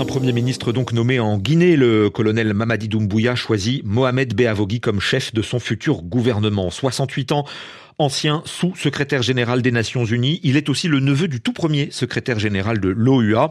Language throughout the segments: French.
Un Premier ministre donc nommé en Guinée, le colonel Mamadi Doumbouya choisit Mohamed Beavogui comme chef de son futur gouvernement. 68 ans, ancien sous-secrétaire général des Nations Unies, il est aussi le neveu du tout premier secrétaire général de l'OUA.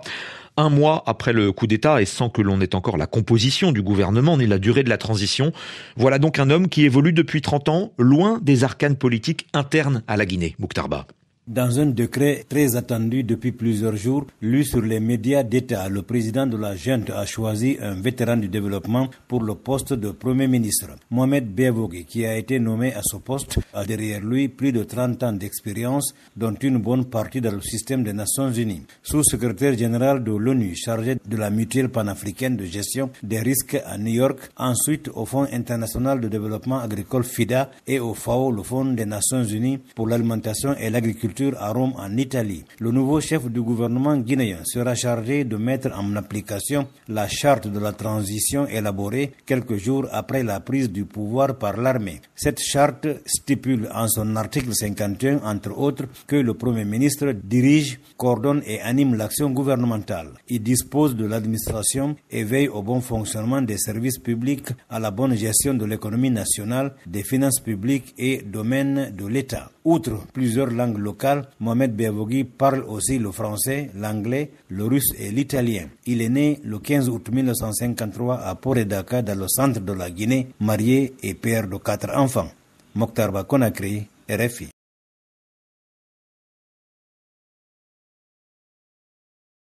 Un mois après le coup d'État et sans que l'on ait encore la composition du gouvernement ni la durée de la transition, voilà donc un homme qui évolue depuis 30 ans loin des arcanes politiques internes à la Guinée, Mouktarba. Dans un décret très attendu depuis plusieurs jours, lu sur les médias d'État, le président de la junte a choisi un vétéran du développement pour le poste de Premier ministre. Mohamed Bevogui, qui a été nommé à ce poste, a derrière lui plus de 30 ans d'expérience, dont une bonne partie dans le système des Nations Unies. Sous-secrétaire général de l'ONU, chargé de la mutuelle panafricaine de gestion des risques à New York, ensuite au Fonds international de développement agricole FIDA et au FAO, le Fonds des Nations Unies pour l'alimentation et l'agriculture à Rome en Italie. Le nouveau chef du gouvernement guinéen sera chargé de mettre en application la charte de la transition élaborée quelques jours après la prise du pouvoir par l'armée. Cette charte stipule en son article 51, entre autres, que le Premier ministre dirige, coordonne et anime l'action gouvernementale. Il dispose de l'administration et veille au bon fonctionnement des services publics, à la bonne gestion de l'économie nationale, des finances publiques et domaines de l'État. Outre plusieurs langues locales, Mohamed Bevogi parle aussi le français, l'anglais, le russe et l'italien. Il est né le 15 août 1953 à Poredaka, dans le centre de la Guinée, marié et père de quatre enfants. Mokhtar Bakonakri, RFI.